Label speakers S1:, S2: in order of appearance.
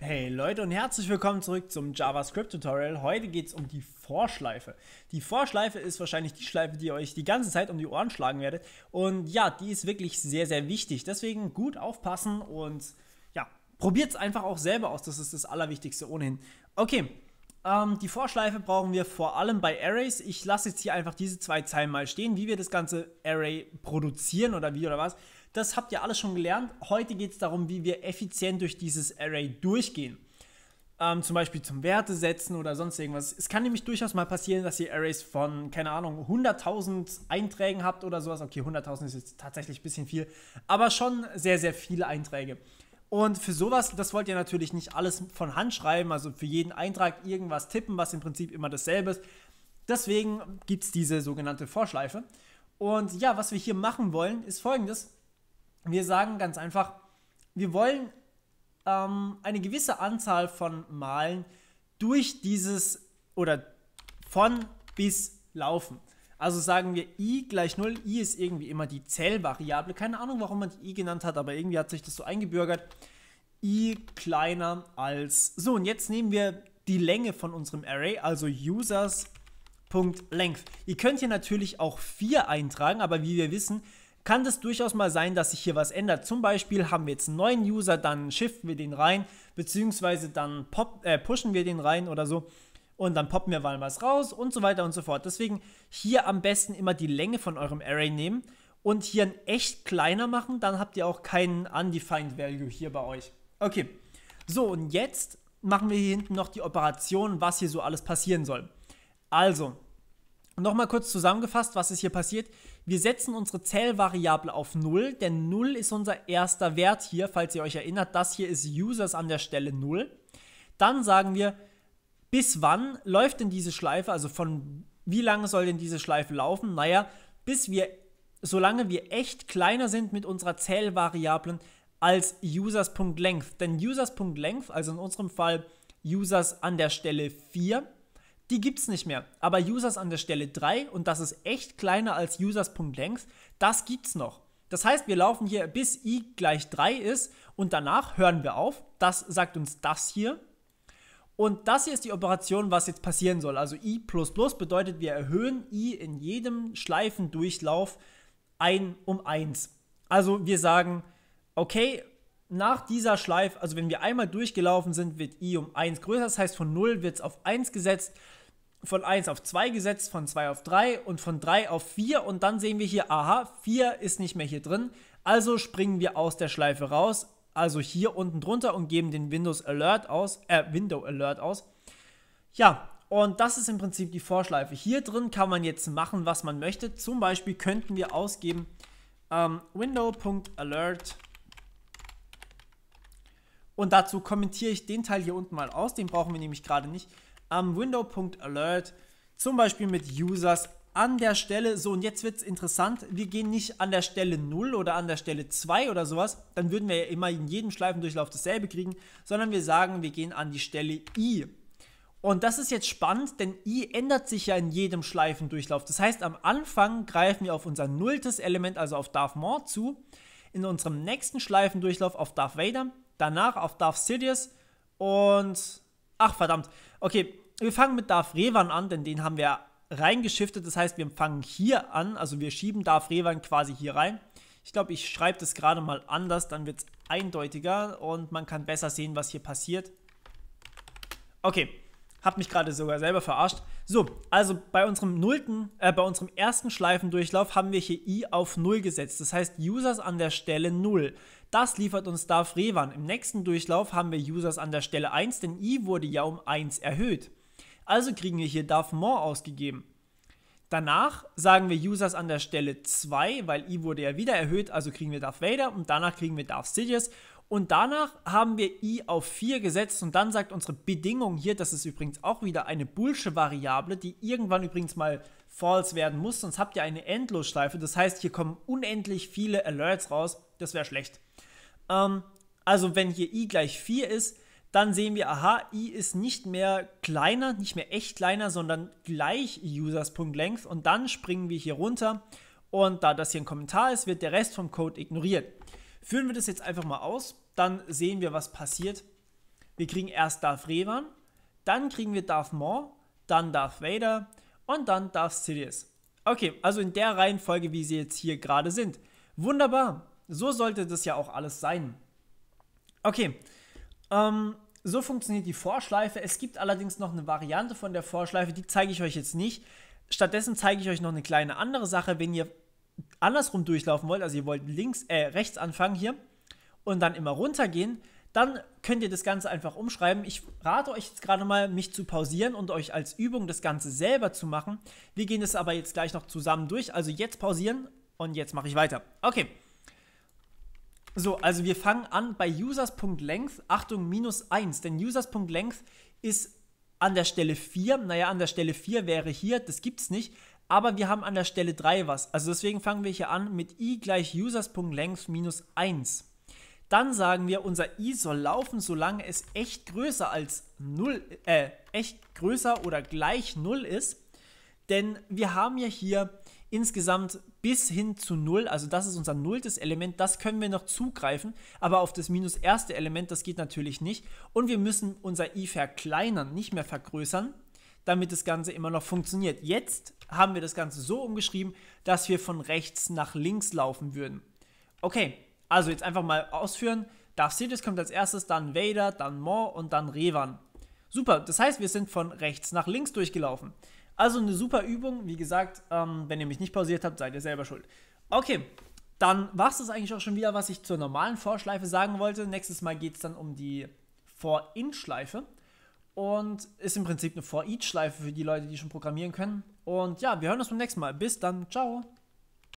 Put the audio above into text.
S1: Hey Leute und herzlich willkommen zurück zum JavaScript Tutorial. Heute geht es um die Vorschleife. Die Vorschleife ist wahrscheinlich die Schleife, die ihr euch die ganze Zeit um die Ohren schlagen werdet. Und ja, die ist wirklich sehr, sehr wichtig. Deswegen gut aufpassen und ja, probiert es einfach auch selber aus. Das ist das Allerwichtigste ohnehin. Okay, ähm, die Vorschleife brauchen wir vor allem bei Arrays. Ich lasse jetzt hier einfach diese zwei Zeilen mal stehen, wie wir das ganze Array produzieren oder wie oder was. Das habt ihr alles schon gelernt. Heute geht es darum, wie wir effizient durch dieses Array durchgehen. Ähm, zum Beispiel zum Werte setzen oder sonst irgendwas. Es kann nämlich durchaus mal passieren, dass ihr Arrays von, keine Ahnung, 100.000 Einträgen habt oder sowas. Okay, 100.000 ist jetzt tatsächlich ein bisschen viel, aber schon sehr, sehr viele Einträge. Und für sowas, das wollt ihr natürlich nicht alles von Hand schreiben, also für jeden Eintrag irgendwas tippen, was im Prinzip immer dasselbe ist. Deswegen gibt es diese sogenannte Vorschleife. Und ja, was wir hier machen wollen, ist folgendes. Wir sagen ganz einfach, wir wollen ähm, eine gewisse Anzahl von Malen durch dieses oder von bis laufen. Also sagen wir i gleich 0. i ist irgendwie immer die Zellvariable. Keine Ahnung, warum man die i genannt hat, aber irgendwie hat sich das so eingebürgert. i kleiner als. So, und jetzt nehmen wir die Länge von unserem Array, also users.length. Ihr könnt hier natürlich auch 4 eintragen, aber wie wir wissen, kann es durchaus mal sein, dass sich hier was ändert. Zum Beispiel haben wir jetzt einen neuen User, dann shiften wir den rein, beziehungsweise dann pop, äh, pushen wir den rein oder so und dann poppen wir mal was raus und so weiter und so fort. Deswegen hier am besten immer die Länge von eurem Array nehmen und hier ein echt kleiner machen, dann habt ihr auch keinen undefined Value hier bei euch. Okay, so und jetzt machen wir hier hinten noch die Operation, was hier so alles passieren soll. Also, nochmal kurz zusammengefasst, was ist hier passiert. Wir setzen unsere Zählvariable auf 0, denn 0 ist unser erster Wert hier, falls ihr euch erinnert. Das hier ist Users an der Stelle 0. Dann sagen wir, bis wann läuft denn diese Schleife, also von wie lange soll denn diese Schleife laufen? Naja, bis wir, solange wir echt kleiner sind mit unserer Zählvariablen als users.length. Denn users.length, also in unserem Fall users an der Stelle 4, die gibt es nicht mehr. Aber Users an der Stelle 3, und das ist echt kleiner als Users.length, das gibt es noch. Das heißt, wir laufen hier bis i gleich 3 ist und danach hören wir auf. Das sagt uns das hier. Und das hier ist die Operation, was jetzt passieren soll. Also i bedeutet, wir erhöhen i in jedem Schleifendurchlauf ein um 1. Also wir sagen, okay, nach dieser Schleife, also wenn wir einmal durchgelaufen sind, wird i um 1 größer. Das heißt, von 0 wird es auf 1 gesetzt, von 1 auf 2 gesetzt, von 2 auf 3 und von 3 auf 4. Und dann sehen wir hier, aha, 4 ist nicht mehr hier drin. Also springen wir aus der Schleife raus, also hier unten drunter und geben den Windows Alert aus, äh, Window Alert aus. Ja, und das ist im Prinzip die Vorschleife. Hier drin kann man jetzt machen, was man möchte. Zum Beispiel könnten wir ausgeben ähm, window.alert.alert und dazu kommentiere ich den Teil hier unten mal aus, den brauchen wir nämlich gerade nicht. Am window.alert, zum Beispiel mit Users an der Stelle, so und jetzt wird es interessant, wir gehen nicht an der Stelle 0 oder an der Stelle 2 oder sowas, dann würden wir ja immer in jedem Schleifendurchlauf dasselbe kriegen, sondern wir sagen, wir gehen an die Stelle i. Und das ist jetzt spannend, denn i ändert sich ja in jedem Schleifendurchlauf. Das heißt, am Anfang greifen wir auf unser nulltes Element, also auf Darth Maul zu, in unserem nächsten Schleifendurchlauf auf Darth Vader, danach auf Darth Sidious und ach verdammt. Okay, wir fangen mit Darth Revan an, denn den haben wir reingeschiftet. Das heißt, wir fangen hier an, also wir schieben Darth Revan quasi hier rein. Ich glaube, ich schreibe das gerade mal anders, dann wird es eindeutiger und man kann besser sehen, was hier passiert. Okay, hab mich gerade sogar selber verarscht. So, also bei unserem nullten, äh, bei unserem ersten Schleifendurchlauf haben wir hier i auf 0 gesetzt. Das heißt Users an der Stelle 0. Das liefert uns Darf Revan. Im nächsten Durchlauf haben wir Users an der Stelle 1, denn i wurde ja um 1 erhöht. Also kriegen wir hier darf more ausgegeben. Danach sagen wir Users an der Stelle 2, weil i wurde ja wieder erhöht, also kriegen wir Darth Vader und danach kriegen wir Darth Sidious und danach haben wir i auf 4 gesetzt und dann sagt unsere Bedingung hier, das ist übrigens auch wieder eine bullsche Variable, die irgendwann übrigens mal false werden muss, sonst habt ihr eine Endlosschleife. Das heißt, hier kommen unendlich viele Alerts raus. Das wäre schlecht. Ähm, also wenn hier i gleich 4 ist, dann sehen wir, aha, i ist nicht mehr kleiner, nicht mehr echt kleiner, sondern gleich users.length und dann springen wir hier runter und da das hier ein Kommentar ist, wird der Rest vom Code ignoriert. Führen wir das jetzt einfach mal aus, dann sehen wir, was passiert. Wir kriegen erst Darth Revan, dann kriegen wir Darth Maul, dann Darth Vader und dann Darth Sidious. Okay, also in der Reihenfolge, wie sie jetzt hier gerade sind. Wunderbar, so sollte das ja auch alles sein. Okay, ähm, so funktioniert die Vorschleife. Es gibt allerdings noch eine Variante von der Vorschleife, die zeige ich euch jetzt nicht. Stattdessen zeige ich euch noch eine kleine andere Sache. Wenn ihr andersrum durchlaufen wollt, also ihr wollt links, äh, rechts anfangen hier und dann immer runtergehen, dann könnt ihr das Ganze einfach umschreiben. Ich rate euch jetzt gerade mal, mich zu pausieren und euch als Übung das Ganze selber zu machen. Wir gehen das aber jetzt gleich noch zusammen durch. Also jetzt pausieren und jetzt mache ich weiter. Okay. So, also wir fangen an bei users.length, Achtung, minus 1, denn users.length ist an der Stelle 4. Naja, an der Stelle 4 wäre hier, das gibt es nicht, aber wir haben an der Stelle 3 was. Also deswegen fangen wir hier an mit i gleich users.length minus 1. Dann sagen wir, unser i soll laufen, solange es echt größer als 0, äh, echt größer oder gleich 0 ist. Denn wir haben ja hier insgesamt bis hin zu 0, also das ist unser nulltes Element, das können wir noch zugreifen, aber auf das minus erste Element, das geht natürlich nicht. Und wir müssen unser i verkleinern, nicht mehr vergrößern damit das Ganze immer noch funktioniert. Jetzt haben wir das Ganze so umgeschrieben, dass wir von rechts nach links laufen würden. Okay, also jetzt einfach mal ausführen. Darth Sidious kommt als erstes, dann Vader, dann Maul und dann Revan. Super, das heißt, wir sind von rechts nach links durchgelaufen. Also eine super Übung. Wie gesagt, ähm, wenn ihr mich nicht pausiert habt, seid ihr selber schuld. Okay, dann war es das eigentlich auch schon wieder, was ich zur normalen Vorschleife sagen wollte. Nächstes Mal geht es dann um die Vor-In-Schleife und ist im Prinzip eine For-Each-Schleife für die Leute, die schon programmieren können. Und ja, wir hören uns beim nächsten Mal. Bis dann, ciao.